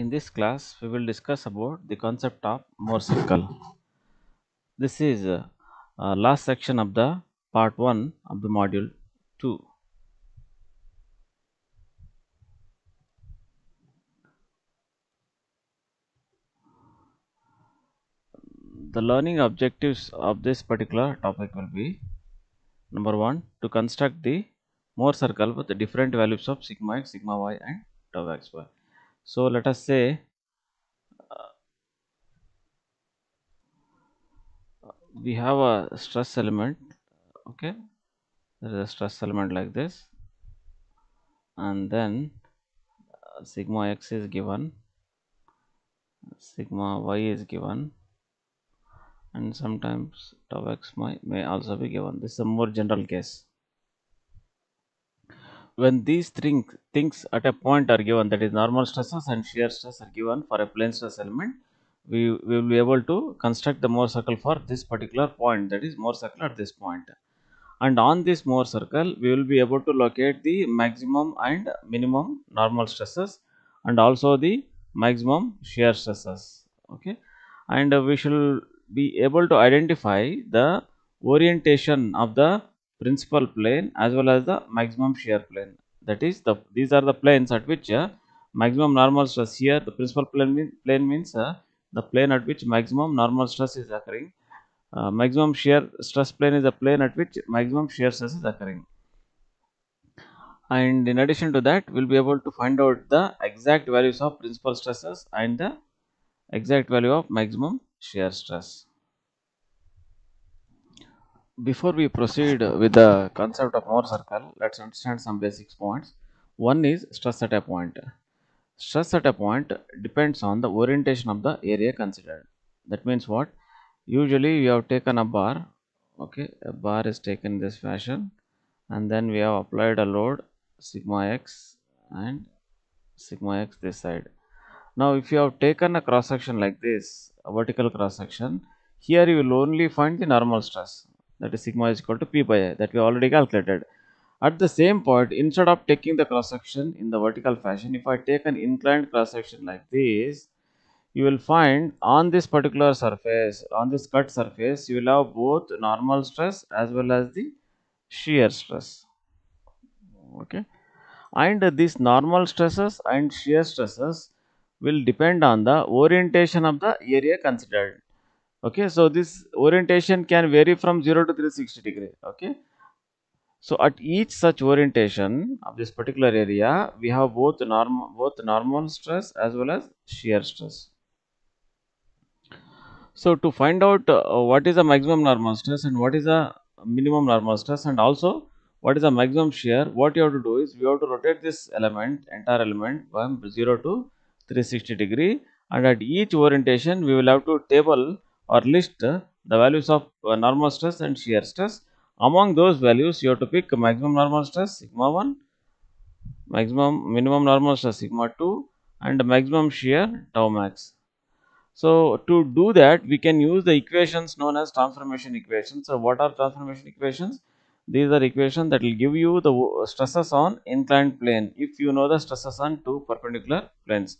in this class we will discuss about the concept of Mohr circle. This is uh, uh, last section of the part 1 of the module 2. The learning objectives of this particular topic will be number 1 to construct the Mohr circle with the different values of sigma x, sigma y and tau xy. So, let us say uh, we have a stress element okay there is a stress element like this and then uh, sigma x is given sigma y is given and sometimes tau x may, may also be given this is a more general case when these three things at a point are given that is normal stresses and shear stress are given for a plane stress element we, we will be able to construct the Mohr circle for this particular point that is Mohr circle at this point and on this Mohr circle we will be able to locate the maximum and minimum normal stresses and also the maximum shear stresses okay and uh, we shall be able to identify the orientation of the principal plane as well as the maximum shear plane that is the these are the planes at which uh, maximum normal stress here the principal plane, mean, plane means uh, the plane at which maximum normal stress is occurring uh, maximum shear stress plane is the plane at which maximum shear stress is occurring and in addition to that we'll be able to find out the exact values of principal stresses and the exact value of maximum shear stress before we proceed with the concept of Mohr circle, let's understand some basic points. One is stress at a point. Stress at a point depends on the orientation of the area considered. That means what? Usually we have taken a bar, okay, a bar is taken in this fashion and then we have applied a load sigma x and sigma x this side. Now if you have taken a cross section like this, a vertical cross section, here you will only find the normal stress that is sigma is equal to p by that we already calculated. At the same point, instead of taking the cross section in the vertical fashion, if I take an inclined cross section like this, you will find on this particular surface, on this cut surface, you will have both normal stress as well as the shear stress. Okay. And these normal stresses and shear stresses will depend on the orientation of the area considered okay so this orientation can vary from 0 to 360 degree okay so at each such orientation of this particular area we have both normal both normal stress as well as shear stress so to find out uh, what is the maximum normal stress and what is the minimum normal stress and also what is the maximum shear what you have to do is we have to rotate this element entire element from 0 to 360 degree and at each orientation we will have to table or list the values of uh, normal stress and shear stress. Among those values, you have to pick maximum normal stress sigma 1, maximum minimum normal stress sigma 2 and maximum shear tau max. So, to do that, we can use the equations known as transformation equations. So, what are transformation equations? These are equations that will give you the stresses on inclined plane if you know the stresses on two perpendicular planes.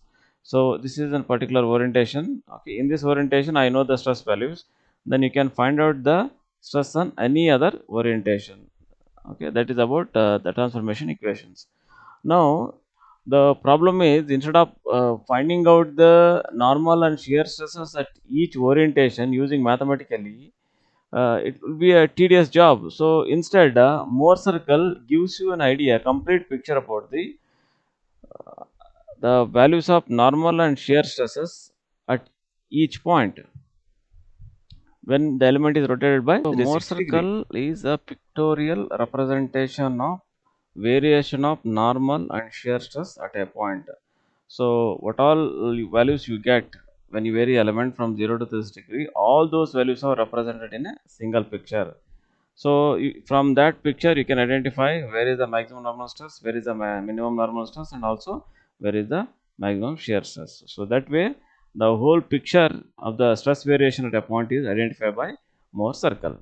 So, this is a particular orientation. Okay, in this orientation, I know the stress values. Then you can find out the stress on any other orientation. Okay, that is about uh, the transformation equations. Now, the problem is instead of uh, finding out the normal and shear stresses at each orientation using mathematically, uh, it will be a tedious job. So, instead, uh, Mohr circle gives you an idea, complete picture about the uh, the values of normal and shear stresses at each point when the element is rotated by so circle degree. is a pictorial representation of variation of normal and shear stress at a point. So what all values you get when you vary element from 0 to this degree all those values are represented in a single picture. So you, from that picture you can identify where is the maximum normal stress, where is the minimum normal stress and also where is the maximum shear stress. So that way the whole picture of the stress variation at a point is identified by Mohr circle.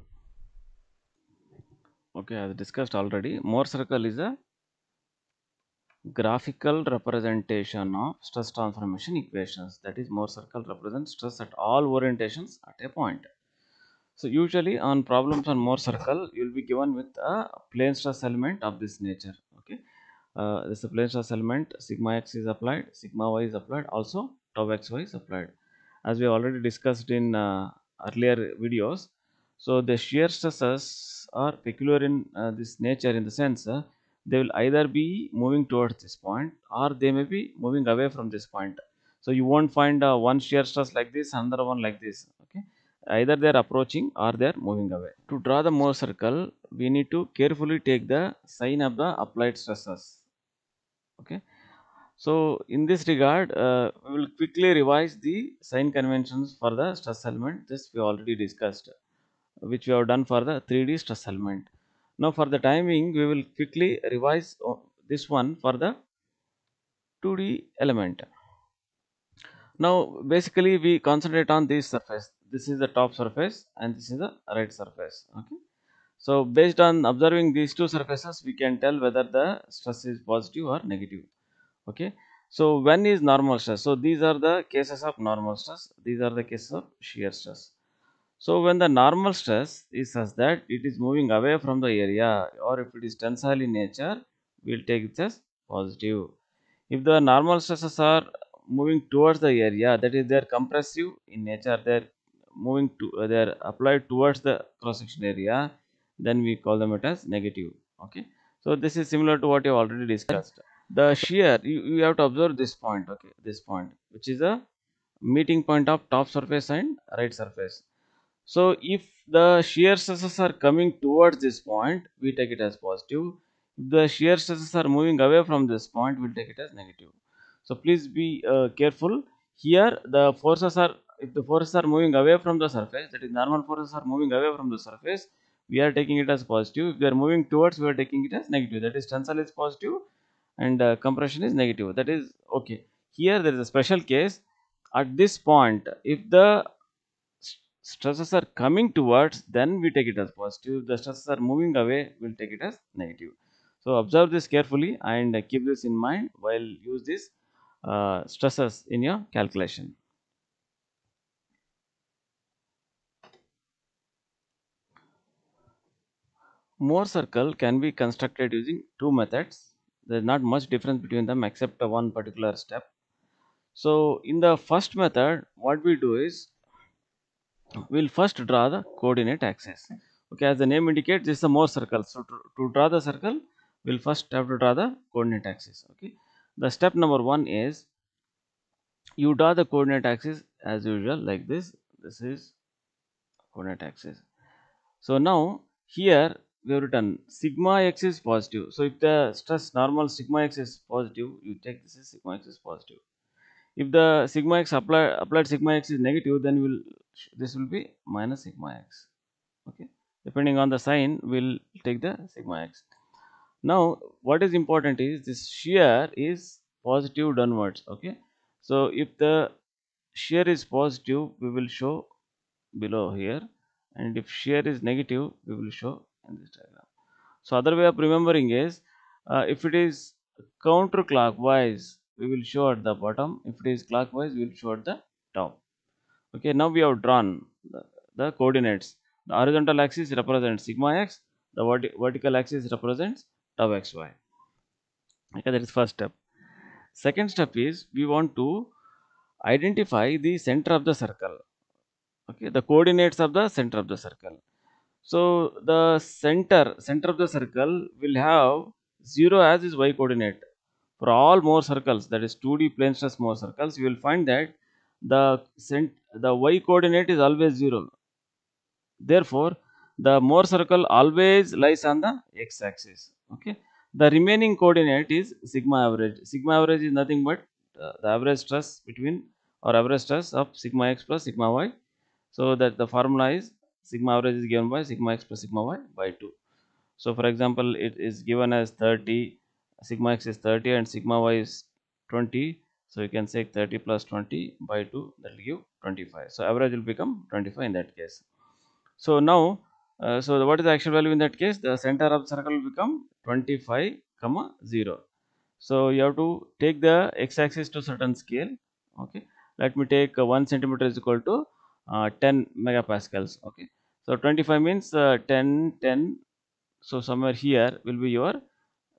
Okay, as discussed already, Mohr circle is a graphical representation of stress transformation equations that is Mohr circle represents stress at all orientations at a point. So usually on problems on Mohr circle you will be given with a plane stress element of this nature the uh, this plane stress element sigma x is applied sigma y is applied also tau xy is applied as we already discussed in uh, earlier videos so the shear stresses are peculiar in uh, this nature in the sense uh, they will either be moving towards this point or they may be moving away from this point so you won't find uh, one shear stress like this another one like this okay either they are approaching or they are moving away. To draw the Mohr circle, we need to carefully take the sign of the applied stresses okay. So, in this regard, uh, we will quickly revise the sign conventions for the stress element. This we already discussed, which we have done for the 3D stress element. Now, for the timing, we will quickly revise uh, this one for the 2D element. Now, basically, we concentrate on this surface. This is the top surface and this is the right surface. Okay. So, based on observing these two surfaces, we can tell whether the stress is positive or negative. Okay. So, when is normal stress? So, these are the cases of normal stress, these are the cases of shear stress. So, when the normal stress is such that it is moving away from the area or if it is tensile in nature, we will take it as positive. If the normal stresses are moving towards the area, that is they are compressive in nature, they are moving to, they are applied towards the cross section area, then we call them it as negative okay so this is similar to what you already discussed the shear you, you have to observe this point okay this point which is a meeting point of top surface and right surface so if the shear stresses are coming towards this point we take it as positive if the shear stresses are moving away from this point we'll take it as negative so please be uh, careful here the forces are if the forces are moving away from the surface that is normal forces are moving away from the surface we are taking it as positive if they are moving towards we are taking it as negative that is tensile is positive and uh, compression is negative that is okay here there is a special case at this point if the stresses are coming towards then we take it as positive if the stresses are moving away we'll take it as negative so observe this carefully and keep this in mind while use this uh, stresses in your calculation More circle can be constructed using two methods. There is not much difference between them except one particular step. So in the first method, what we do is we'll first draw the coordinate axis. Okay, as the name indicates, this is a more circle. So to, to draw the circle, we'll first have to draw the coordinate axis. Okay, the step number one is you draw the coordinate axis as usual like this. This is coordinate axis. So now here we have written sigma x is positive. So, if the stress normal sigma x is positive, you take this is sigma x is positive. If the sigma x applied applied sigma x is negative, then will this will be minus sigma x. Okay, depending on the sign, we'll take the sigma x. Now, what is important is this shear is positive downwards. Okay, so if the shear is positive, we will show below here, and if shear is negative, we will show in this diagram. So other way of remembering is uh, if it is counterclockwise we will show at the bottom if it is clockwise we will show at the top. Okay now we have drawn the, the coordinates the horizontal axis represents sigma x the vertical axis represents tau xy. Okay that is first step. Second step is we want to identify the center of the circle okay the coordinates of the center of the circle so the center, center of the circle will have 0 as its y coordinate. For all more circles, that is 2D plane stress more circles, you will find that the cent the y coordinate is always 0. Therefore, the more circle always lies on the x axis. Okay. The remaining coordinate is sigma average. Sigma average is nothing but uh, the average stress between or average stress of sigma x plus sigma y. So that the formula is sigma average is given by sigma x plus sigma y by 2 so for example it is given as 30 sigma x is 30 and sigma y is 20 so you can say 30 plus 20 by 2 that will give 25 so average will become 25 in that case so now uh, so the, what is the actual value in that case the center of the circle will become 25 comma 0 so you have to take the x-axis to certain scale okay let me take uh, 1 centimeter is equal to uh, 10 megapascals okay so 25 means uh, 10 10 so somewhere here will be your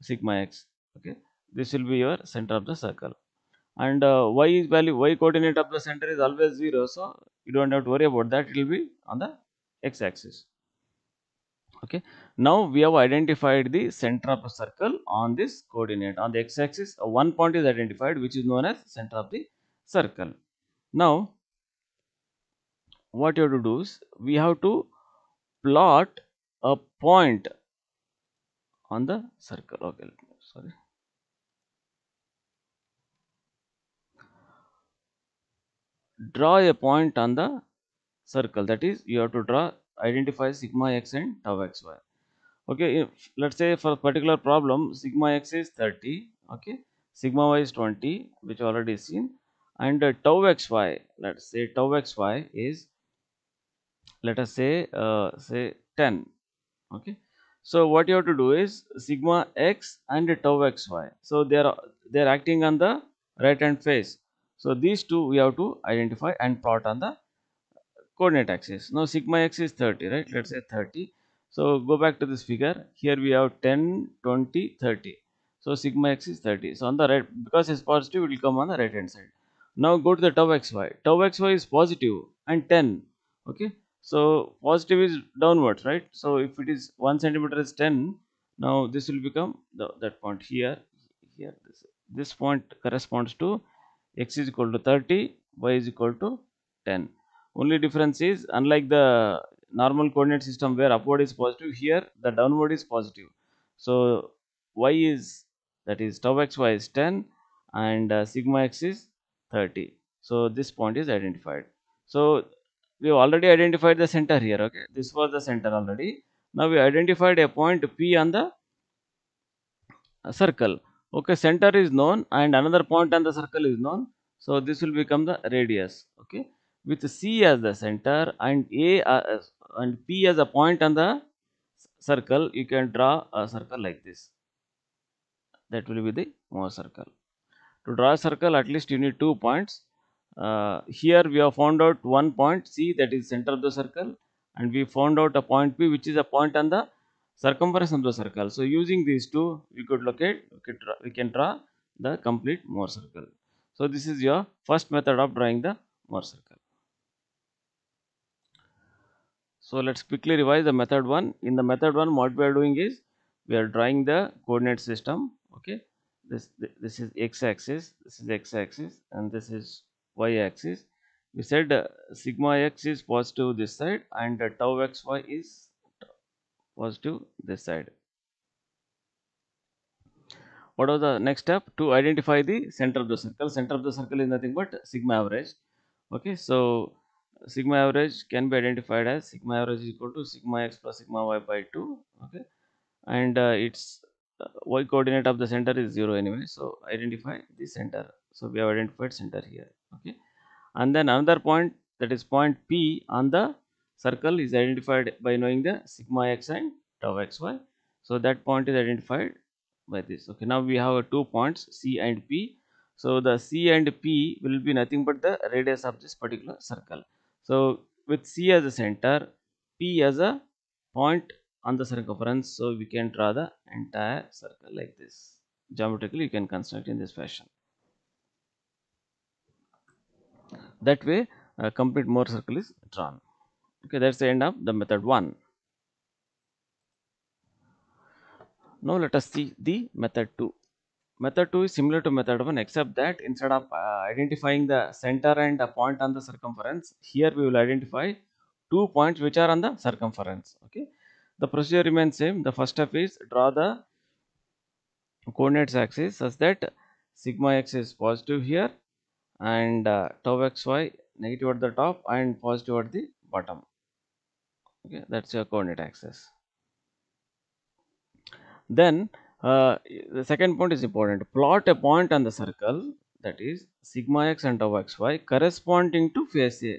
sigma x okay this will be your center of the circle and uh, y is value y coordinate of the center is always 0 so you don't have to worry about that it will be on the x axis okay now we have identified the center of the circle on this coordinate on the x axis one point is identified which is known as center of the circle now what you have to do is we have to plot a point on the circle okay sorry draw a point on the circle that is you have to draw identify sigma x and tau xy okay if let's say for a particular problem sigma x is 30 okay sigma y is 20 which already seen and uh, tau xy let's say tau xy is let us say uh, say 10 okay so what you have to do is sigma x and tau xy so they are they are acting on the right hand face so these two we have to identify and plot on the coordinate axis now sigma x is 30 right let's say 30 so go back to this figure here we have 10 20 30 so sigma x is 30 so on the right because it's positive it will come on the right hand side now go to the tau xy tau xy is positive and 10 okay so positive is downwards right so if it is 1 centimeter is 10 now this will become the, that point here here this, this point corresponds to x is equal to 30 y is equal to 10 only difference is unlike the normal coordinate system where upward is positive here the downward is positive so y is that is tau xy is 10 and uh, sigma x is 30 so this point is identified so we already identified the center here okay this was the center already now we identified a point p on the circle okay center is known and another point on the circle is known so this will become the radius okay with c as the center and a as, uh, and p as a point on the circle you can draw a circle like this that will be the more circle to draw a circle at least you need two points uh, here we have found out one point C that is center of the circle and we found out a point P which is a point on the circumference of the circle. So using these two we could locate we, could draw, we can draw the complete Mohr circle. So this is your first method of drawing the Mohr circle. So let's quickly revise the method 1. In the method 1 what we are doing is we are drawing the coordinate system okay this this is x axis this is x axis and this is y axis we said uh, sigma x is positive this side and uh, tau xy is positive this side what was the next step to identify the center of the circle center of the circle is nothing but sigma average okay so sigma average can be identified as sigma average is equal to sigma x plus sigma y by 2 okay and uh, its uh, y coordinate of the center is 0 anyway so identify the center so we have identified center here okay and then another point that is point p on the circle is identified by knowing the sigma x and tau xy so that point is identified by this okay now we have two points c and p so the c and p will be nothing but the radius of this particular circle so with c as a center p as a point on the circumference so we can draw the entire circle like this geometrically you can construct in this fashion that way a uh, complete more circle is drawn okay that's the end of the method 1 now let us see the method 2 method 2 is similar to method 1 except that instead of uh, identifying the center and a point on the circumference here we will identify two points which are on the circumference okay the procedure remains same the first step is draw the coordinates axis such that sigma x is positive here and uh, tau xy negative at the top and positive at the bottom okay that's your coordinate axis then uh, the second point is important plot a point on the circle that is sigma x and tau xy corresponding to face a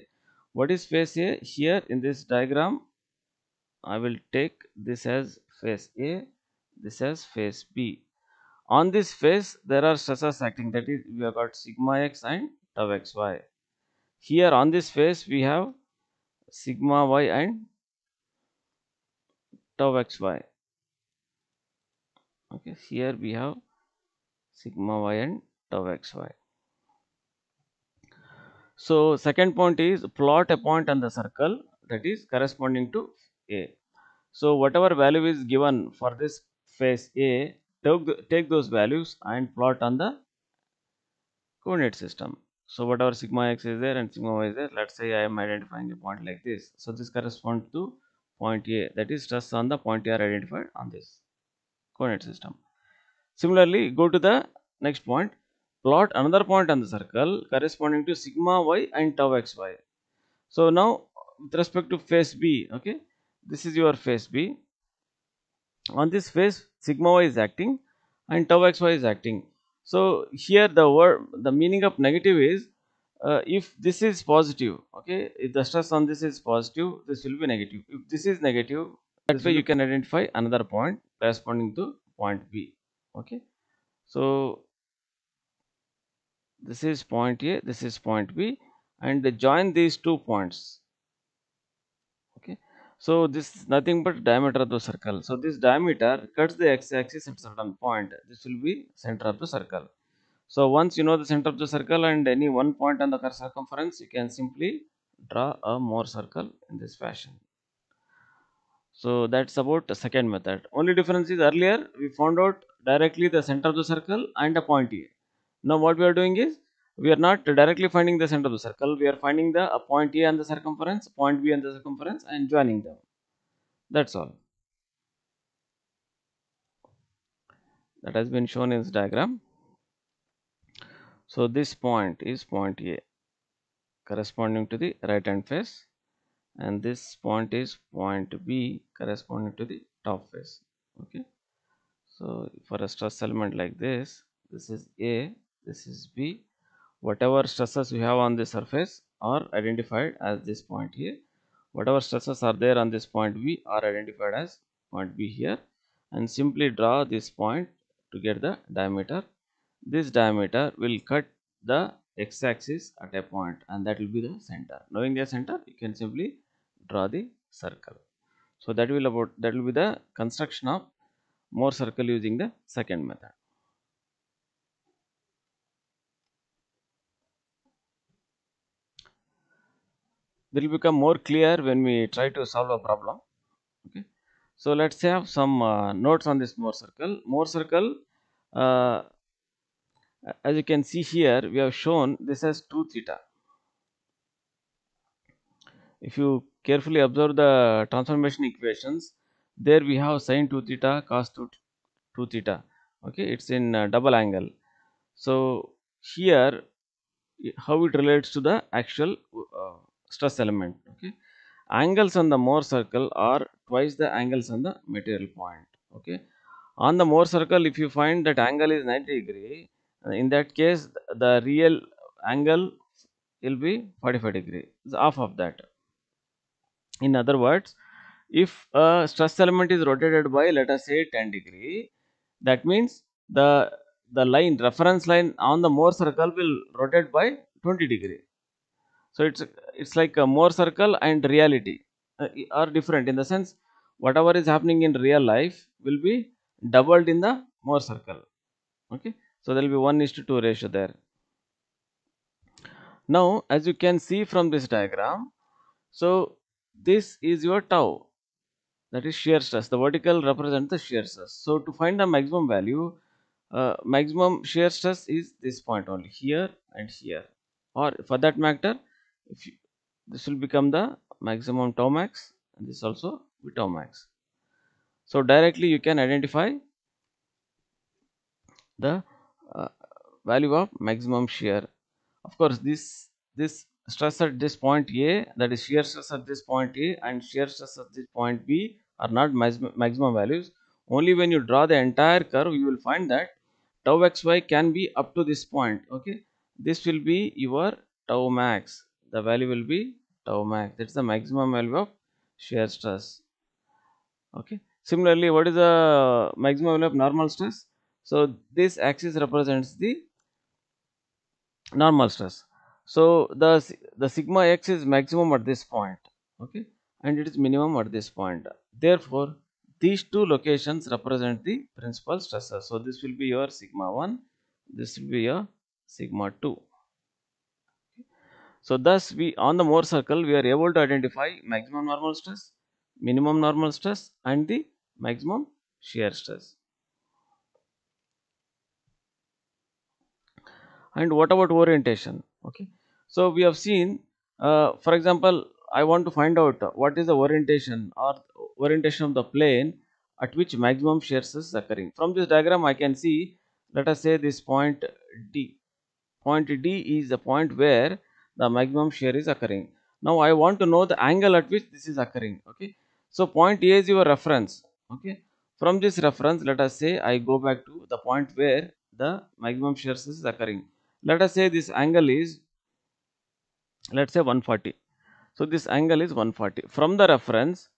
what is face a here in this diagram i will take this as face a this as face b on this face there are stresses acting that is we have got sigma x and tau xy here on this face we have sigma y and tau xy okay here we have sigma y and tau xy so second point is plot a point on the circle that is corresponding to a so whatever value is given for this face a take those values and plot on the coordinate system so whatever sigma x is there and sigma y is there let's say i am identifying a point like this so this corresponds to point a that is stress on the point a are identified on this coordinate system similarly go to the next point plot another point on the circle corresponding to sigma y and tau xy so now with respect to face b okay this is your face b on this face sigma y is acting and tau xy is acting so here the word the meaning of negative is uh, if this is positive okay if the stress on this is positive this will be negative if this is negative that's why you can identify another point corresponding to point b okay so this is point a this is point b and they join these two points so this is nothing but diameter of the circle. So this diameter cuts the x-axis at certain point. This will be center of the circle. So once you know the center of the circle and any one point on the circumference, you can simply draw a more circle in this fashion. So that's about the second method. Only difference is earlier we found out directly the center of the circle and a point here. Now what we are doing is we are not directly finding the center of the circle we are finding the point a and the circumference point b and the circumference and joining them that's all that has been shown in this diagram so this point is point a corresponding to the right hand face and this point is point b corresponding to the top face okay so for a stress element like this this is a this is b whatever stresses you have on the surface are identified as this point here whatever stresses are there on this point we are identified as point B here and simply draw this point to get the diameter this diameter will cut the x-axis at a point and that will be the center knowing the center you can simply draw the circle so that will about that will be the construction of more circle using the second method that will become more clear when we try to solve a problem okay so let's have some uh, notes on this more circle More circle uh, as you can see here we have shown this as 2 theta if you carefully observe the transformation equations there we have sine 2 theta cos 2, 2 theta okay it's in uh, double angle so here how it relates to the actual uh, stress element okay mm-hmm. angles on the Mohr circle are twice the angles on the material point okay on the Mohr circle if you find that angle is 90 degree uh, in that case the real angle will be 45 degree off half of that in other words if a stress element is rotated by let us say 10 degree that means the the line reference line on the Mohr circle will rotate by 20 degree so, it's it's like a more circle and reality uh, are different in the sense whatever is happening in real life will be doubled in the more circle. Okay. So, there will be 1 is to 2 ratio there. Now, as you can see from this diagram, so this is your tau that is shear stress. The vertical represents the shear stress. So, to find the maximum value, uh, maximum shear stress is this point only here and here or for that matter if you, this will become the maximum tau max and this also be tau max so directly you can identify the uh, value of maximum shear of course this this stress at this point a that is shear stress at this point a and shear stress at this point b are not maximum values only when you draw the entire curve you will find that tau xy can be up to this point okay this will be your tau max the value will be tau max that is the maximum value of shear stress okay similarly what is the maximum value of normal stress so this axis represents the normal stress so the the sigma x is maximum at this point okay and it is minimum at this point therefore these two locations represent the principal stresses so this will be your sigma 1 this will be your sigma 2 so, thus we on the Mohr circle we are able to identify maximum normal stress, minimum normal stress and the maximum shear stress. And what about orientation? Okay. So, we have seen uh, for example, I want to find out what is the orientation or orientation of the plane at which maximum shear stress is occurring. From this diagram I can see let us say this point D. Point D is the point where the maximum shear is occurring. Now I want to know the angle at which this is occurring. Okay. So point A is your reference. Okay. From this reference, let us say I go back to the point where the maximum shear stress is occurring. Let us say this angle is let's say 140. So this angle is 140. From the reference,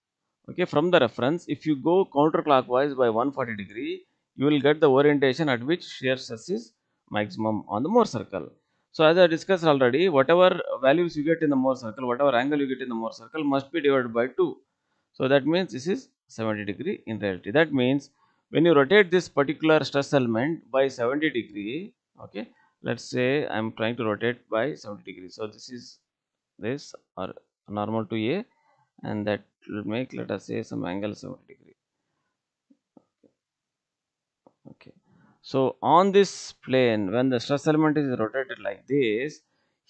okay, from the reference, if you go counterclockwise by 140 degree, you will get the orientation at which shear stress is maximum on the Mohr circle. So as I discussed already, whatever values you get in the Mohr circle, whatever angle you get in the Mohr circle must be divided by 2. So that means this is 70 degree in reality. That means when you rotate this particular stress element by 70 degree, okay, let's say I am trying to rotate by 70 degree. So this is this or normal to A and that will make let us say some angle 70 degree. okay. So, on this plane when the stress element is rotated like this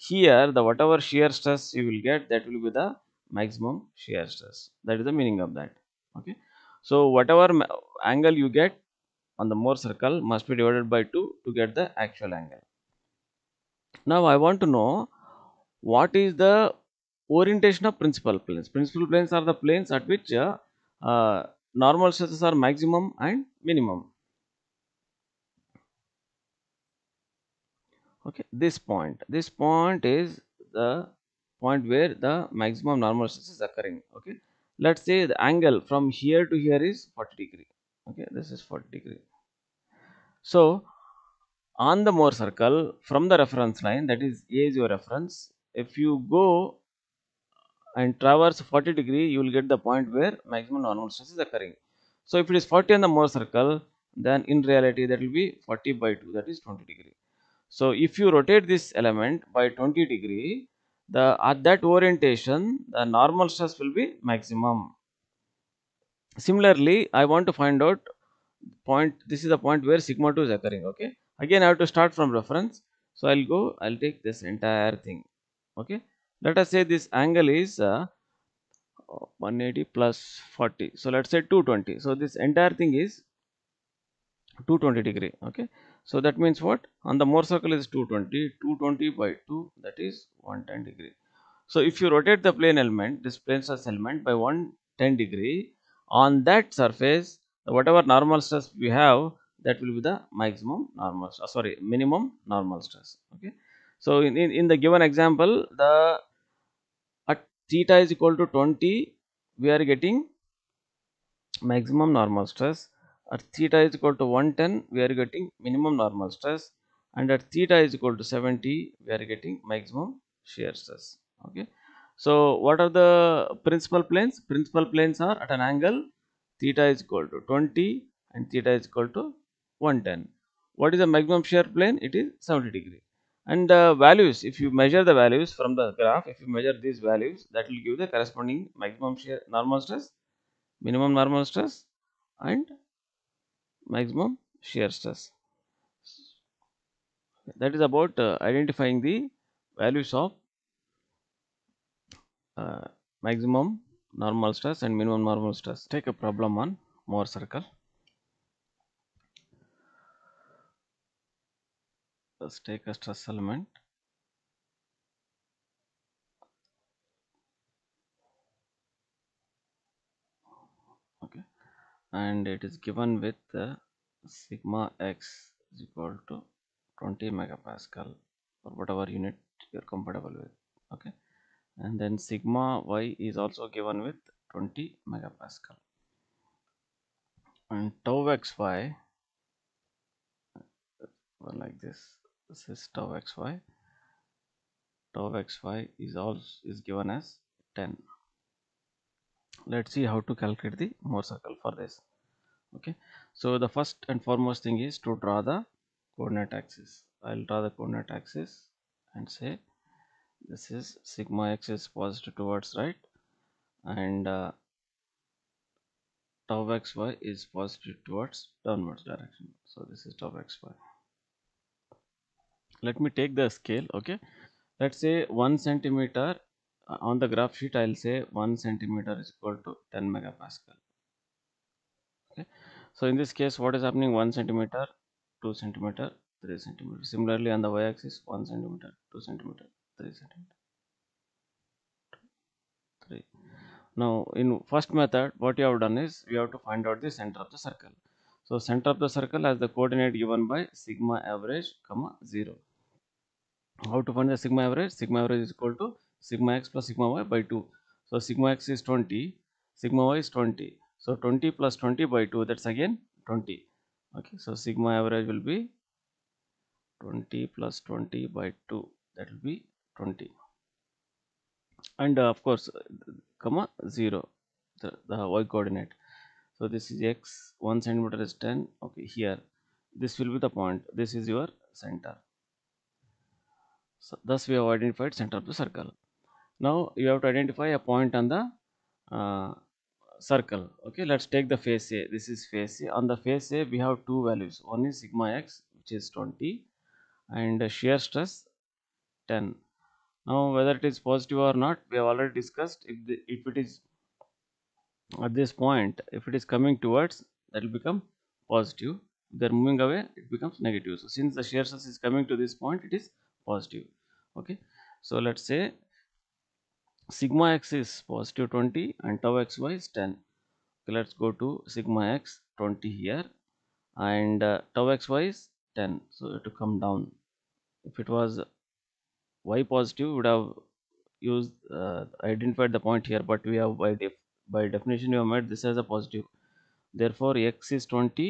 here the whatever shear stress you will get that will be the maximum shear stress that is the meaning of that okay. So, whatever angle you get on the Mohr circle must be divided by 2 to get the actual angle. Now, I want to know what is the orientation of principal planes. Principal planes are the planes at which uh, uh, normal stresses are maximum and minimum okay this point this point is the point where the maximum normal stress is occurring okay let's say the angle from here to here is 40 degree okay this is 40 degree so on the Mohr circle from the reference line that is A is your reference if you go and traverse 40 degree you will get the point where maximum normal stress is occurring so if it is 40 on the Mohr circle then in reality that will be 40 by 2 that is 20 degree so, if you rotate this element by 20 degree, the at that orientation, the normal stress will be maximum. Similarly, I want to find out point, this is the point where sigma 2 is occurring, okay. Again, I have to start from reference. So, I will go, I will take this entire thing, okay. Let us say this angle is uh, 180 plus 40. So, let us say 220. So, this entire thing is 220 degree, okay. So, that means what? On the Mohr circle is 220, 220 by 2 that is 110 degree. So, if you rotate the plane element, this plane stress element by 110 degree, on that surface, whatever normal stress we have, that will be the maximum normal, stress, uh, sorry, minimum normal stress. Okay. So, in, in, in the given example, the at uh, theta is equal to 20, we are getting maximum normal stress at theta is equal to 110 we are getting minimum normal stress and at theta is equal to 70 we are getting maximum shear stress okay so what are the principal planes principal planes are at an angle theta is equal to 20 and theta is equal to 110 what is the maximum shear plane it is 70 degree and the uh, values if you measure the values from the graph if you measure these values that will give the corresponding maximum shear normal stress minimum normal stress and maximum shear stress. That is about uh, identifying the values of uh, maximum normal stress and minimum normal stress. Take a problem on Mohr circle. Let's take a stress element and it is given with uh, sigma x is equal to 20 megapascal or whatever unit you're comfortable with okay and then sigma y is also given with 20 megapascal and tau xy uh, like this this is tau xy tau xy is also is given as 10 let us see how to calculate the Mohr circle for this okay so the first and foremost thing is to draw the coordinate axis I'll draw the coordinate axis and say this is sigma x is positive towards right and uh, tau xy is positive towards downwards direction so this is tau xy let me take the scale okay let's say one centimeter on the graph sheet I will say 1 centimeter is equal to 10 megapascal okay so in this case what is happening 1 centimeter 2 centimeter 3 centimeter similarly on the y-axis 1 centimeter 2 centimeter 3 centimeter 3 now in first method what you have done is we have to find out the center of the circle so center of the circle has the coordinate given by sigma average comma 0 how to find the sigma average sigma average is equal to sigma x plus sigma y by 2. So sigma x is 20, sigma y is 20. So 20 plus 20 by 2 that's again 20. Okay, so sigma average will be 20 plus 20 by 2 that will be 20 and uh, of course uh, comma 0 the, the y coordinate so this is x 1 centimeter is 10 okay here this will be the point this is your center so thus we have identified center of the circle now you have to identify a point on the uh, circle. Okay, let's take the face A. This is face A. On the face A, we have two values. One is sigma x, which is 20, and shear stress 10. Now, whether it is positive or not, we have already discussed. If the, if it is at this point, if it is coming towards, that will become positive. If they are moving away, it becomes negative. So, since the shear stress is coming to this point, it is positive. Okay. So, let's say sigma x is positive 20 and tau xy is 10 okay, let's go to sigma x 20 here and uh, tau xy is 10 so to come down if it was y positive would have used uh, identified the point here but we have by def by definition we have made this as a positive therefore x is 20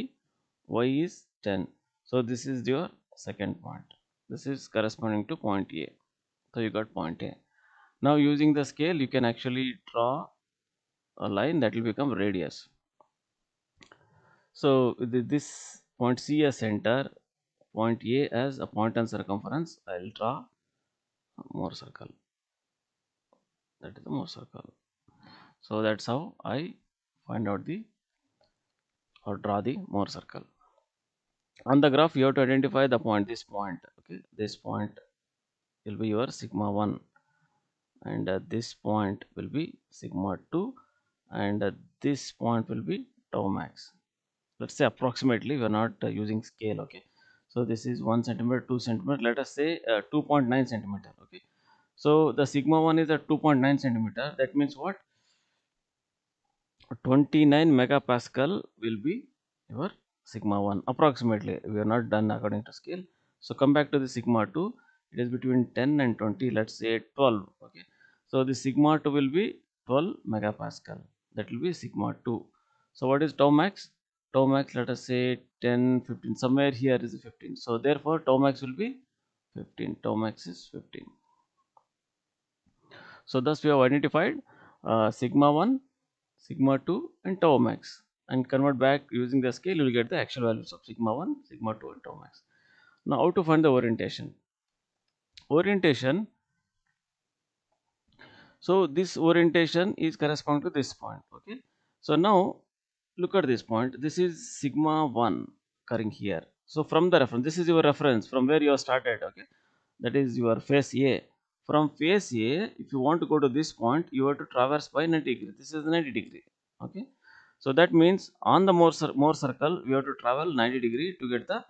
y is 10 so this is your second point this is corresponding to point a so you got point a now using the scale, you can actually draw a line that will become radius. So th this point C as center, point A as a point and circumference. I will draw more circle. That is the more circle. So that's how I find out the or draw the more circle. On the graph, you have to identify the point. This point, okay, this point will be your sigma one and uh, this point will be sigma 2 and uh, this point will be tau max let's say approximately we're not uh, using scale okay so this is 1 centimeter 2 centimeter let us say uh, 2.9 centimeter okay so the sigma 1 is at 2.9 centimeter that means what 29 megapascal will be your sigma 1 approximately we are not done according to scale so come back to the sigma 2 it is between 10 and 20 let's say 12 okay so the sigma 2 will be 12 megapascal that will be sigma 2 so what is tau max tau max let us say 10 15 somewhere here is 15 so therefore tau max will be 15 tau max is 15 so thus we have identified uh, sigma 1 sigma 2 and tau max and convert back using the scale you will get the actual values of sigma 1 sigma 2 and tau max now how to find the orientation orientation so this orientation is correspond to this point okay so now look at this point this is sigma 1 occurring here so from the reference this is your reference from where you have started okay that is your face a from face a if you want to go to this point you have to traverse by 90 degree this is 90 degree okay so that means on the more, more circle we have to travel 90 degree to get the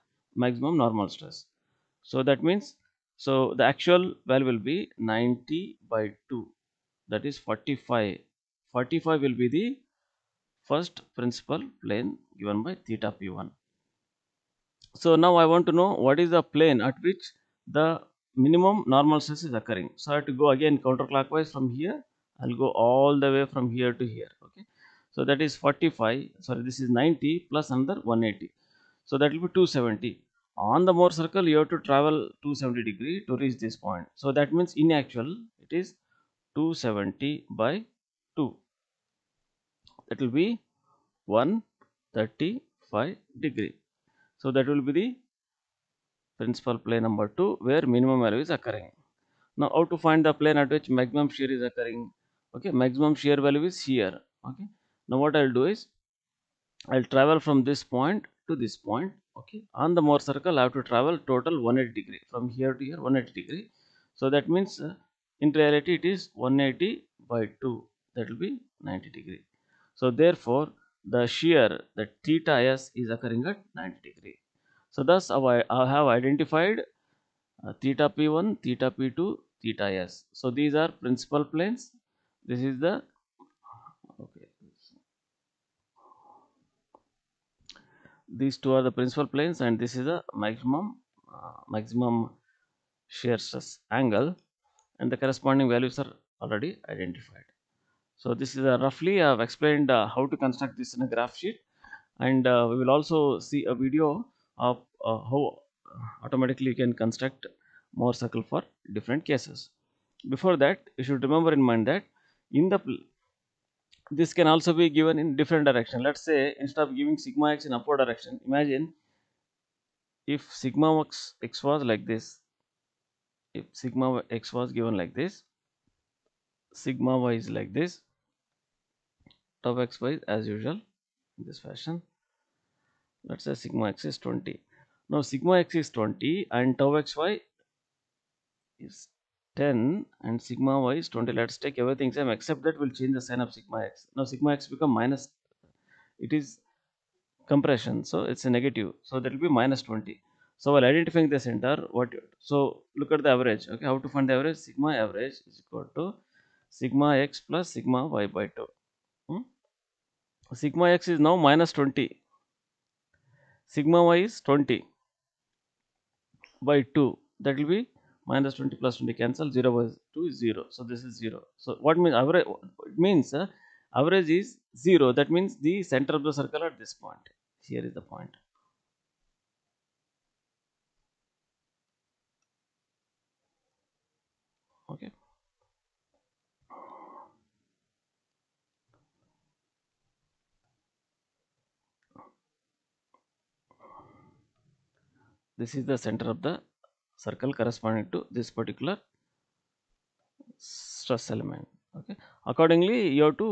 maximum normal stress so that means so the actual value will be 90 by 2 that is 45 45 will be the first principal plane given by theta p1 so now i want to know what is the plane at which the minimum normal stress is occurring so i have to go again counterclockwise from here i'll go all the way from here to here okay so that is 45 sorry this is 90 plus another 180 so that will be 270 on the Mohr circle you have to travel 270 degree to reach this point so that means in actual it is 270 by 2 that will be 135 degree so that will be the principal plane number 2 where minimum value is occurring now how to find the plane at which maximum shear is occurring okay maximum shear value is here okay now what i'll do is i'll travel from this point to this point okay on the Mohr circle I have to travel total 180 degree from here to here 180 degree so that means uh, in reality it is 180 by 2 that will be 90 degree so therefore the shear that theta s is occurring at 90 degree so thus I have identified uh, theta p1 theta p2 theta s so these are principal planes this is the these two are the principal planes and this is the maximum uh, maximum shear stress angle and the corresponding values are already identified. So this is a roughly uh, I have explained uh, how to construct this in a graph sheet and uh, we will also see a video of how automatically you can construct more circle for different cases. Before that you should remember in mind that in the this can also be given in different direction let's say instead of giving sigma x in upward direction imagine if sigma x, x was like this if sigma x was given like this sigma y is like this top x y as usual in this fashion let's say sigma x is 20 now sigma x is 20 and tau xy is 10 and sigma y is 20. Let's take everything same except that we'll change the sign of sigma x. Now sigma x become minus, it is compression. So it's a negative. So that will be minus 20. So while identifying the center, what so look at the average. Okay, how to find the average? Sigma average is equal to sigma x plus sigma y by 2. Hmm? Sigma x is now minus 20. Sigma y is 20 by 2. That will be minus 20 plus 20 cancel 0 Was 2 is 0 so this is 0 so what means average it means uh, average is 0 that means the center of the circle at this point here is the point okay this is the center of the circle corresponding to this particular stress element okay accordingly you have to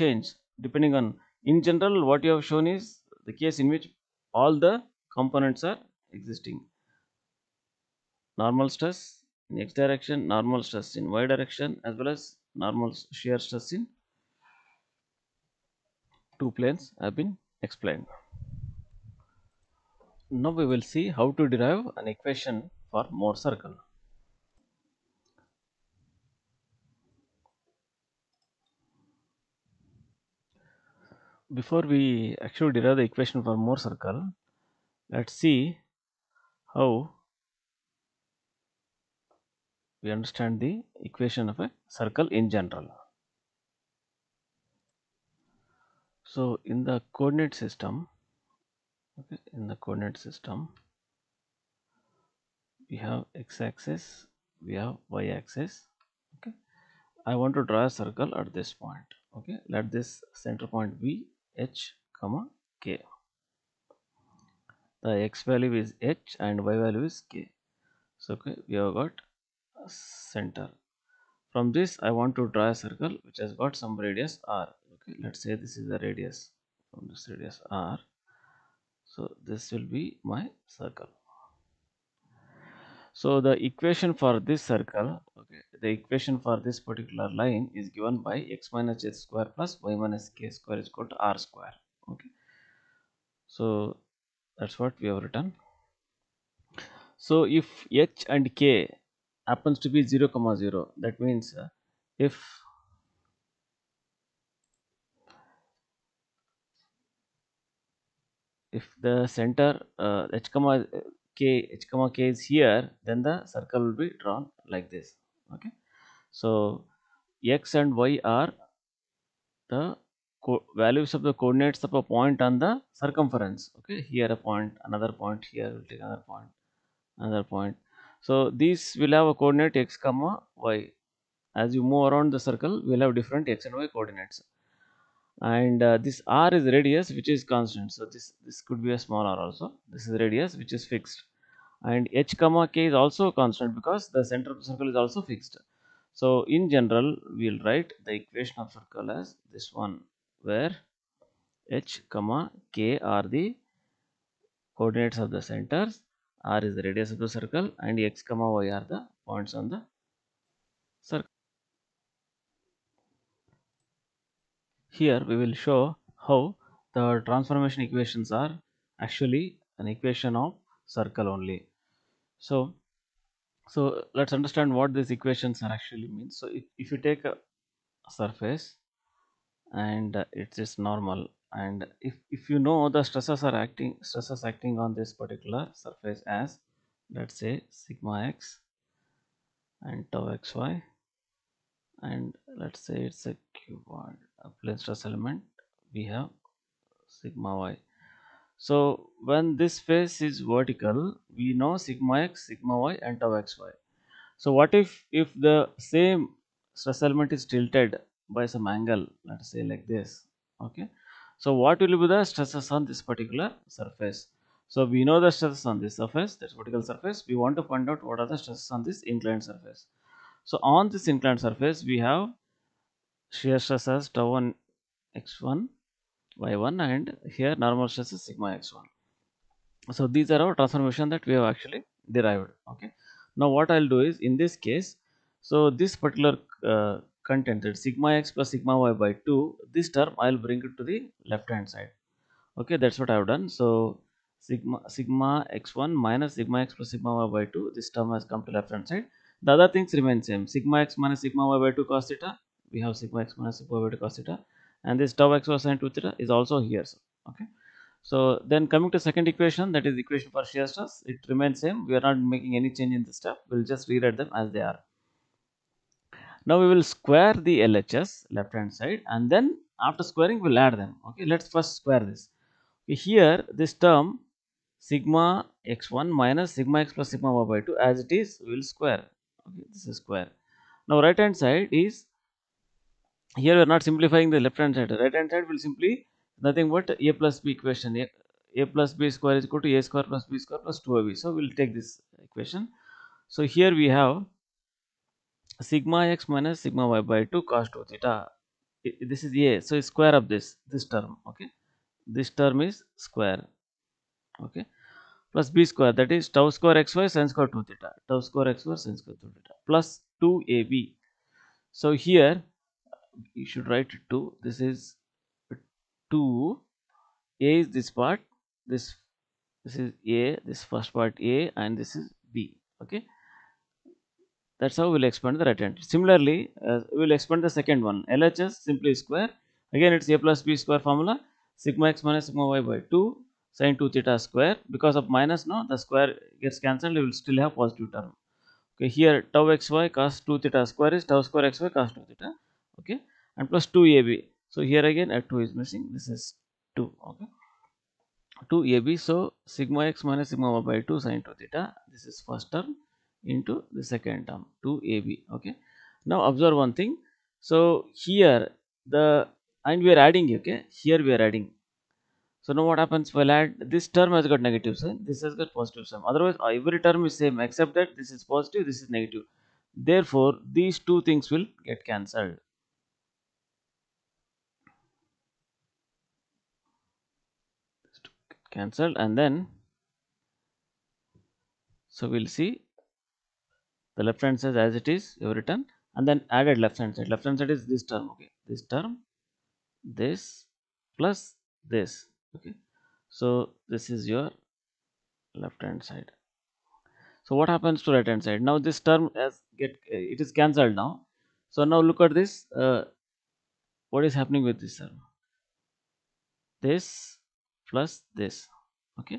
change depending on in general what you have shown is the case in which all the components are existing normal stress in x direction normal stress in y direction as well as normal shear stress in two planes have been explained now we will see how to derive an equation for Mohr circle. Before we actually derive the equation for Mohr circle, let's see how we understand the equation of a circle in general. So in the coordinate system, okay, in the coordinate system we have x-axis we have y-axis okay i want to draw a circle at this point okay let this center point be h comma k the x value is h and y value is k so okay we have got a center from this i want to draw a circle which has got some radius r okay let's say this is the radius from this radius r so, this will be my circle. So, the equation for this circle, okay, the equation for this particular line is given by x minus h square plus y minus k square is equal to r square. Okay. So, that's what we have written. So, if h and k happens to be 0, comma 0, that means uh, if if the center uh, h comma k h comma k is here then the circle will be drawn like this okay so x and y are the values of the coordinates of a point on the circumference okay here a point another point here will take another point another point so these will have a coordinate x comma y as you move around the circle we will have different x and y coordinates and uh, this r is radius which is constant so this this could be a small r also this is radius which is fixed and h comma k is also constant because the center of the circle is also fixed so in general we'll write the equation of circle as this one where h comma k are the coordinates of the centers r is the radius of the circle and x comma y are the points on the circle here we will show how the transformation equations are actually an equation of circle only so so let's understand what these equations are actually mean so if, if you take a surface and it is normal and if, if you know the stresses are acting stresses acting on this particular surface as let's say sigma x and tau xy and let's say it's a cuboid plane stress element we have sigma y so when this face is vertical we know sigma x sigma y and tau xy so what if if the same stress element is tilted by some angle let us say like this okay so what will be the stresses on this particular surface so we know the stresses on this surface that's vertical surface we want to find out what are the stresses on this inclined surface so on this inclined surface we have shear stress as tau 1 x1 y1 and here normal stress is sigma x1 so these are our transformation that we have actually derived okay now what i'll do is in this case so this particular uh, content that sigma x plus sigma y by 2 this term i'll bring it to the left hand side okay that's what i've done so sigma sigma x1 minus sigma x plus sigma y by 2 this term has come to left hand side the other things remain same sigma x minus sigma y by 2 cos theta we have sigma x minus sigma over cos theta and this tau x over sine 2 theta is also here so, okay so then coming to second equation that is equation for shear stress it remains same we are not making any change in the stuff. we'll just rewrite them as they are now we will square the LHS left hand side and then after squaring we'll add them okay let's first square this okay, here this term sigma x1 minus sigma x plus sigma y by 2 as it is we will square okay this is square now right hand side is here we are not simplifying the left hand side right hand side will simply nothing but a plus b equation a, plus b square is equal to a square plus b square plus 2ab so we'll take this equation so here we have sigma x minus sigma y by 2 cos 2 theta this is a so square of this this term okay this term is square okay plus b square that is tau square xy sin square 2 theta tau square xy sin square 2 theta plus 2ab so here you should write 2 this is 2 a is this part this this is a this first part a and this is b okay that's how we'll expand the right hand similarly uh, we'll expand the second one lhs simply square again it's a plus b square formula sigma x minus sigma y by 2 sine 2 theta square because of minus no the square gets cancelled you will still have positive term okay here tau xy cos 2 theta square is tau square xy cos 2 theta okay and plus 2ab so here again a 2 is missing this is 2 okay 2ab so sigma x minus sigma y by 2 sine 2 theta this is first term into the second term 2ab okay now observe one thing so here the and we are adding okay here we are adding so now what happens we'll add this term has got negative sign this has got positive sign otherwise every term is same except that this is positive this is negative therefore these two things will get cancelled cancelled and then so we'll see the left hand side as it is you written and then added left hand side left hand side is this term okay this term this plus this okay so this is your left hand side so what happens to right hand side now this term as get uh, it is cancelled now so now look at this uh, what is happening with this term this plus this okay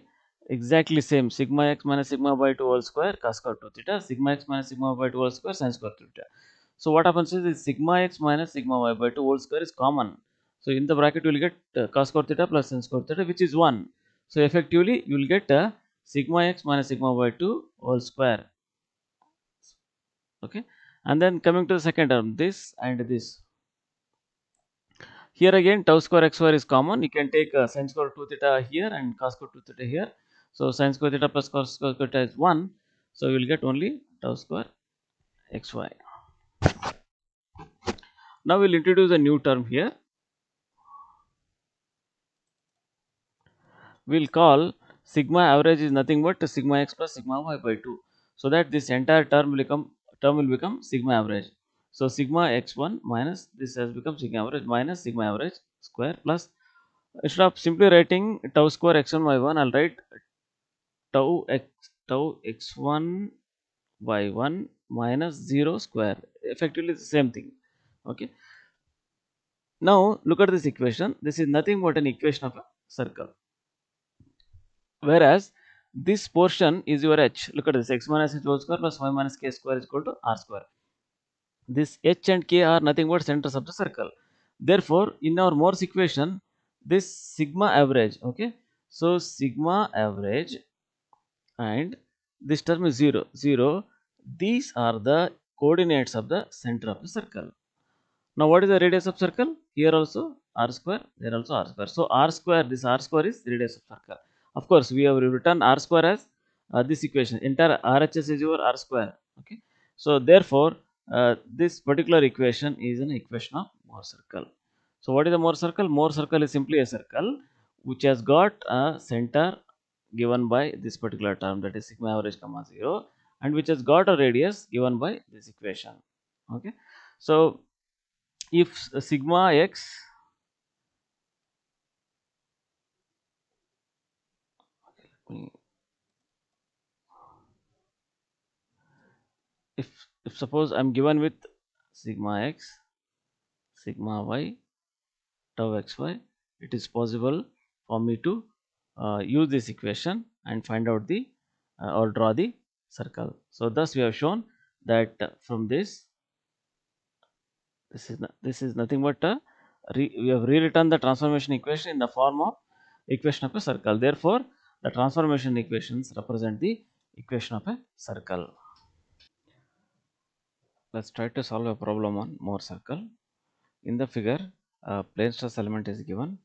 exactly same sigma x minus sigma by 2 all square cos square 2 theta sigma x minus sigma by 2 all square sin square 2 theta so what happens is, is sigma x minus sigma y by 2 all square is common so in the bracket you will get uh, cos square theta plus sin square theta which is 1 so effectively you will get uh, sigma x minus sigma by 2 all square okay and then coming to the second term this and this here again tau square x square is common. You can take uh, sin square 2 theta here and cos square 2 theta here. So sin square theta plus cos square theta is 1. So you will get only tau square xy. Now we will introduce a new term here. We will call sigma average is nothing but sigma x plus sigma y by 2. So that this entire term will become term will become sigma average. So sigma x1 minus this has become sigma average minus sigma average square plus instead of simply writing tau square x1 by 1 I'll write tau x tau x1 by 1 minus 0 square effectively the same thing okay now look at this equation this is nothing but an equation of a circle whereas this portion is your h look at this x minus h whole square plus y minus k square is equal to r square this h and k are nothing but centers of the circle therefore in our Morse equation this sigma average okay so sigma average and this term is 0 0 these are the coordinates of the center of the circle now what is the radius of circle here also r square there also r square so r square this r square is radius of circle of course we have written r square as uh, this equation entire rhs is your r square okay so therefore uh, this particular equation is an equation of Mohr circle. So, what is a Mohr circle? Mohr circle is simply a circle which has got a center given by this particular term that is sigma average comma 0 and which has got a radius given by this equation. Okay. So, if sigma x if suppose I'm given with sigma x sigma y tau xy it is possible for me to uh, use this equation and find out the uh, or draw the circle so thus we have shown that from this this is this is nothing but a we have rewritten the transformation equation in the form of equation of a circle therefore the transformation equations represent the equation of a circle let's try to solve a problem on more circle in the figure a plane stress element is given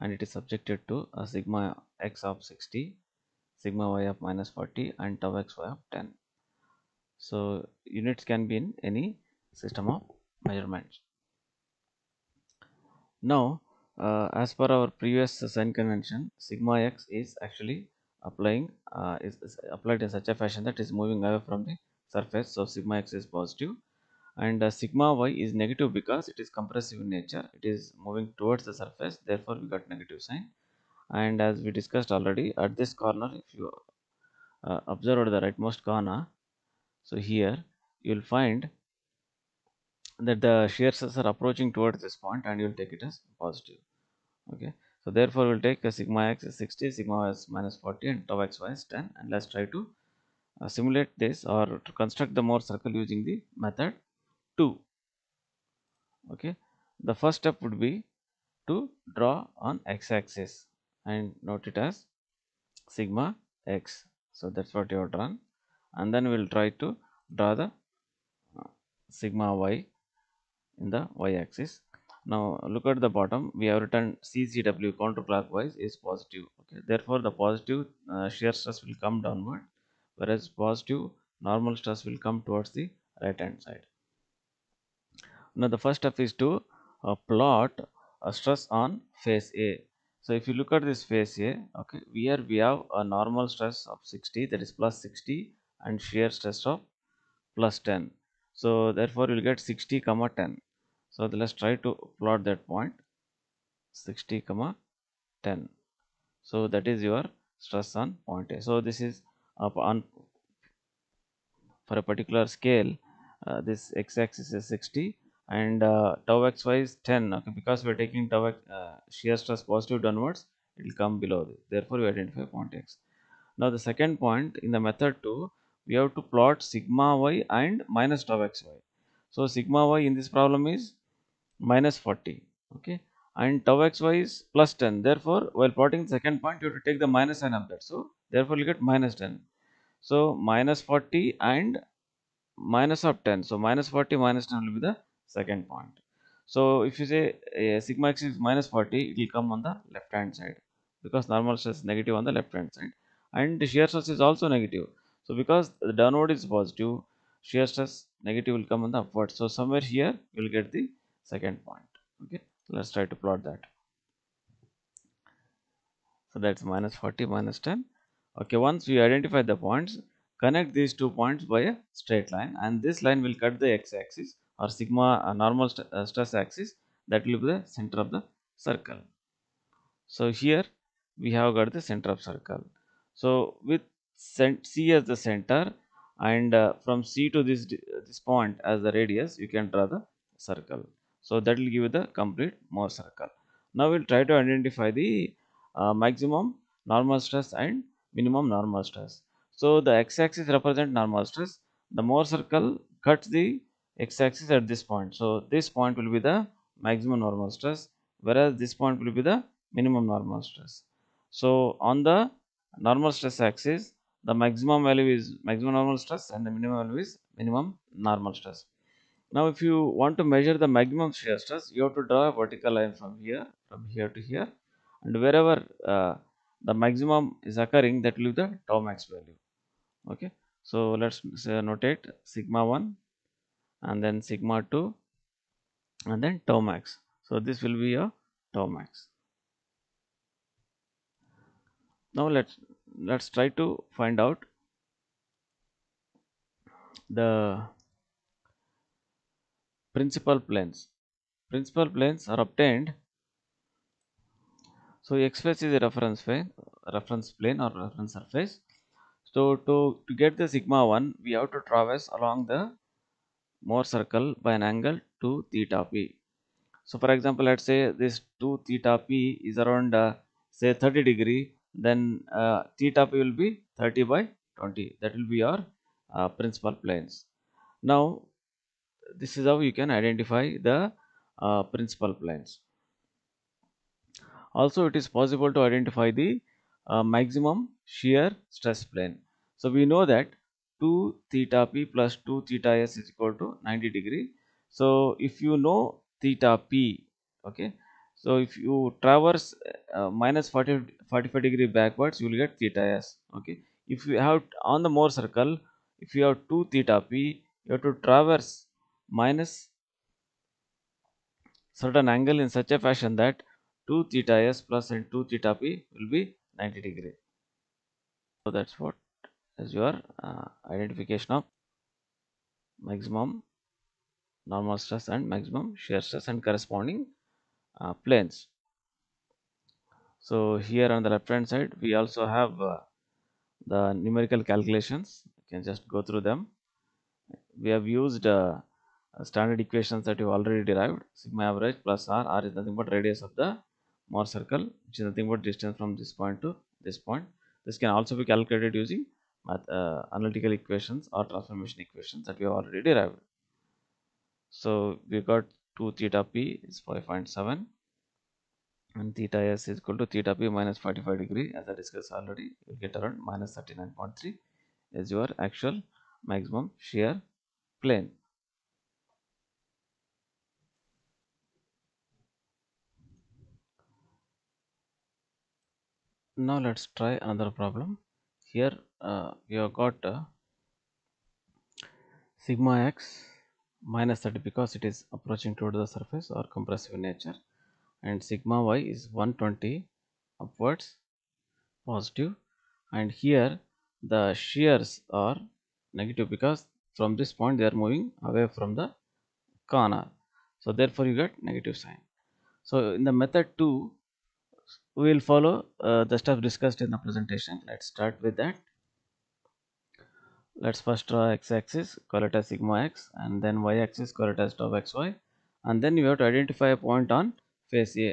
and it is subjected to a sigma x of 60 sigma y of minus 40 and tau xy of 10 so units can be in any system of measurements now uh, as per our previous sign convention sigma x is actually applying uh, is, is applied in such a fashion that is moving away from the surface so sigma x is positive and uh, sigma y is negative because it is compressive in nature it is moving towards the surface therefore we got negative sign and as we discussed already at this corner if you uh, observe the rightmost corner so here you will find that the shear are approaching towards this point and you will take it as positive okay so therefore we will take uh, sigma x is 60 sigma y is minus 40 and tau xy is 10 and let's try to uh, simulate this or to construct the more circle using the method 2 okay the first step would be to draw on x-axis and note it as sigma x so that's what you have drawn and then we'll try to draw the uh, sigma y in the y-axis now look at the bottom we have written ccw counterclockwise is positive okay therefore the positive uh, shear stress will come downward whereas positive normal stress will come towards the right hand side. Now the first step is to uh, plot a stress on face A. So if you look at this face A, okay, here we have a normal stress of 60 that is plus 60 and shear stress of plus 10. So therefore you'll get 60 comma 10. So let's try to plot that point 60 comma 10. So that is your stress on point A. So this is upon for a particular scale uh, this x axis is 60 and uh, tau xy is 10 okay, because we are taking tau x, uh, shear stress positive downwards it will come below this. therefore we identify point x now the second point in the method 2 we have to plot sigma y and minus tau xy so sigma y in this problem is minus 40 okay and tau xy is plus 10 therefore while plotting the second point you have to take the minus sign of that so therefore you get minus 10 so minus 40 and minus of 10 so minus 40 minus 10 will be the second point so if you say uh, sigma x is minus 40 it will come on the left hand side because normal stress is negative on the left hand side and the shear stress is also negative so because the downward is positive shear stress negative will come on the upward so somewhere here you will get the second point okay let's try to plot that so that's minus 40 minus 10 okay once we identify the points connect these two points by a straight line and this line will cut the x-axis or sigma uh, normal st uh, stress axis that will be the center of the circle so here we have got the center of circle so with C as the center and uh, from C to this this point as the radius you can draw the circle so that will give you the complete Mohr circle now we'll try to identify the uh, maximum normal stress and minimum normal stress. So the x-axis represent normal stress. The Mohr circle cuts the x-axis at this point. So this point will be the maximum normal stress whereas this point will be the minimum normal stress. So on the normal stress axis the maximum value is maximum normal stress and the minimum value is minimum normal stress. Now if you want to measure the maximum shear stress you have to draw a vertical line from here from here to here and wherever uh, the maximum is occurring that will be the tau max value okay so let's say, uh, notate sigma 1 and then sigma 2 and then tau max so this will be a tau max now let's let's try to find out the principal planes principal planes are obtained so x-face is a reference plane reference plane or reference surface so to, to get the sigma 1 we have to traverse along the Mohr circle by an angle to theta p so for example let's say this 2 theta p is around uh, say 30 degree then uh, theta p will be 30 by 20 that will be your uh, principal planes now this is how you can identify the uh, principal planes also, it is possible to identify the uh, maximum shear stress plane. So, we know that 2 theta p plus 2 theta s is equal to 90 degree. So, if you know theta p, okay. So, if you traverse uh, minus 40, 45 degree backwards, you will get theta s, okay. If you have on the Mohr circle, if you have 2 theta p, you have to traverse minus certain angle in such a fashion that 2 theta s plus and 2 theta p will be 90 degree so that's what is your uh, identification of maximum normal stress and maximum shear stress and corresponding uh, planes so here on the left hand side we also have uh, the numerical calculations you can just go through them we have used uh, standard equations that you already derived sigma average plus r r is nothing but radius of the more circle which is nothing but distance from this point to this point. This can also be calculated using math, uh, analytical equations or transformation equations that we have already derived. So we got 2 theta p is 5.7 and theta s is equal to theta p minus 45 degree as I discussed already you get around minus 39.3 is your actual maximum shear plane. now let's try another problem here uh, you have got uh, sigma x minus 30 because it is approaching toward the surface or compressive nature and sigma y is 120 upwards positive and here the shears are negative because from this point they are moving away from the corner so therefore you get negative sign so in the method 2 we will follow uh, the stuff discussed in the presentation let's start with that let's first draw x-axis call it as sigma x and then y-axis call it as tau xy and then you have to identify a point on face a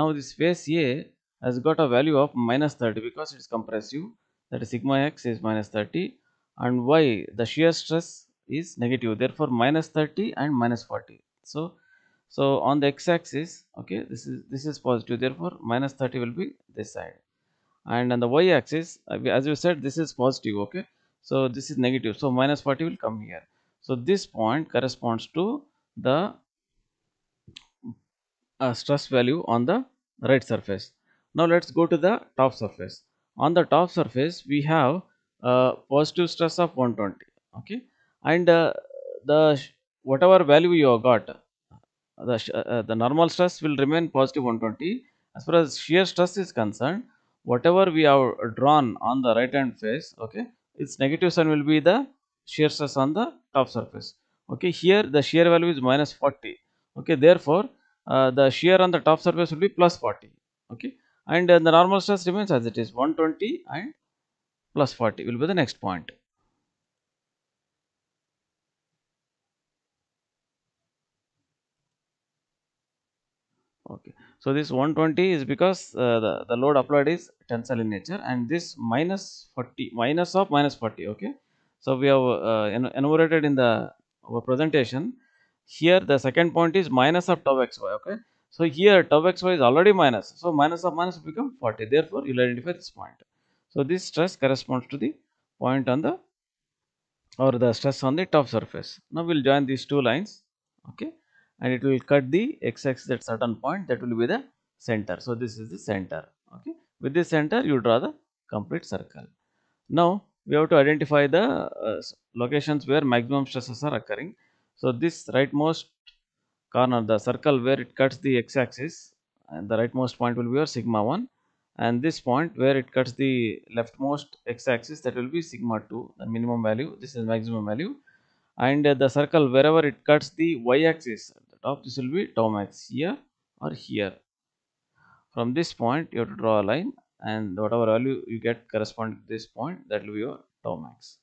now this face a has got a value of minus 30 because it's compressive that is sigma x is minus 30 and y the shear stress is negative therefore minus 30 and minus 40 so so on the x-axis okay this is this is positive therefore minus 30 will be this side and on the y-axis uh, as you said this is positive okay so this is negative so minus 40 will come here so this point corresponds to the uh, stress value on the right surface now let's go to the top surface on the top surface we have a uh, positive stress of 120 okay and uh, the whatever value you have got the, uh, uh, the normal stress will remain positive 120 as far as shear stress is concerned whatever we have drawn on the right hand face okay its negative sign will be the shear stress on the top surface okay here the shear value is minus 40 okay therefore uh, the shear on the top surface will be plus 40 okay and uh, the normal stress remains as it is 120 and plus 40 will be the next point So, this 120 is because uh, the, the load applied is tensile in nature and this minus 40 minus of minus 40 okay. So, we have uh, en enumerated in the our presentation here the second point is minus of tau xy okay. So, here tau xy is already minus. So, minus of minus become 40 therefore, you will identify this point. So, this stress corresponds to the point on the or the stress on the top surface. Now, we will join these two lines okay and it will cut the x-axis at certain point that will be the center. So, this is the center okay with this center you draw the complete circle. Now, we have to identify the uh, locations where maximum stresses are occurring. So, this rightmost corner the circle where it cuts the x-axis and the rightmost point will be your sigma 1 and this point where it cuts the leftmost x-axis that will be sigma 2 the minimum value this is maximum value and uh, the circle wherever it cuts the y-axis top this will be tau max here or here from this point you have to draw a line and whatever value you get corresponding to this point that will be your tau max